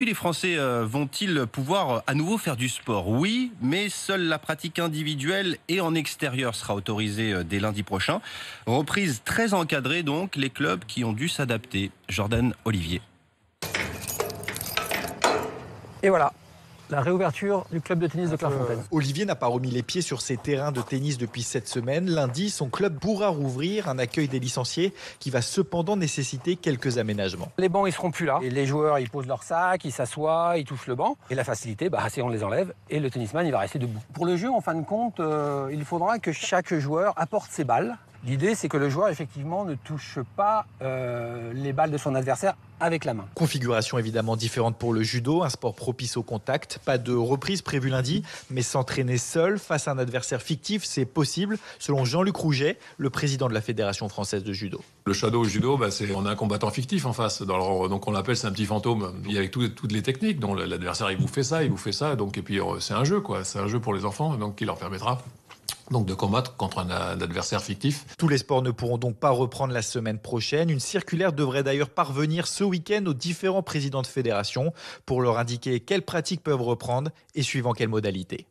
Les Français euh, vont-ils pouvoir euh, à nouveau faire du sport Oui, mais seule la pratique individuelle et en extérieur sera autorisée euh, dès lundi prochain. Reprise très encadrée donc, les clubs qui ont dû s'adapter. Jordan Olivier. Et voilà, la réouverture du club de tennis de euh, Clairefontaine. Olivier n'a pas remis les pieds sur ses terrains de tennis depuis cette semaine. Lundi, son club pourra rouvrir un accueil des licenciés qui va cependant nécessiter quelques aménagements. Les bancs, ils seront plus là. les joueurs, ils posent leur sac, ils s'assoient, ils touchent le banc. Et la facilité, bah, c'est on les enlève et le tennisman, il va rester debout. Pour le jeu, en fin de compte, euh, il faudra que chaque joueur apporte ses balles. L'idée, c'est que le joueur, effectivement, ne touche pas euh, les balles de son adversaire avec la main. Configuration évidemment différente pour le judo, un sport propice au contact. Pas de reprise prévue lundi, mais s'entraîner seul face à un adversaire fictif, c'est possible, selon Jean-Luc Rouget, le président de la Fédération française de judo. Le shadow judo, bah, c'est on a un combattant fictif en face, dans, donc on l'appelle c'est un petit fantôme. Il y a toutes les techniques, dont l'adversaire il vous fait ça, il vous fait ça, donc et puis euh, c'est un jeu quoi, c'est un jeu pour les enfants, donc qui leur permettra donc de combattre contre un, adversaire fictif. Tous les sports ne pourront donc pas reprendre la semaine prochaine. Une circulaire devrait d'ailleurs parvenir ce week-end aux différents présidents de fédération pour leur indiquer quelles pratiques peuvent reprendre et suivant quelles modalités.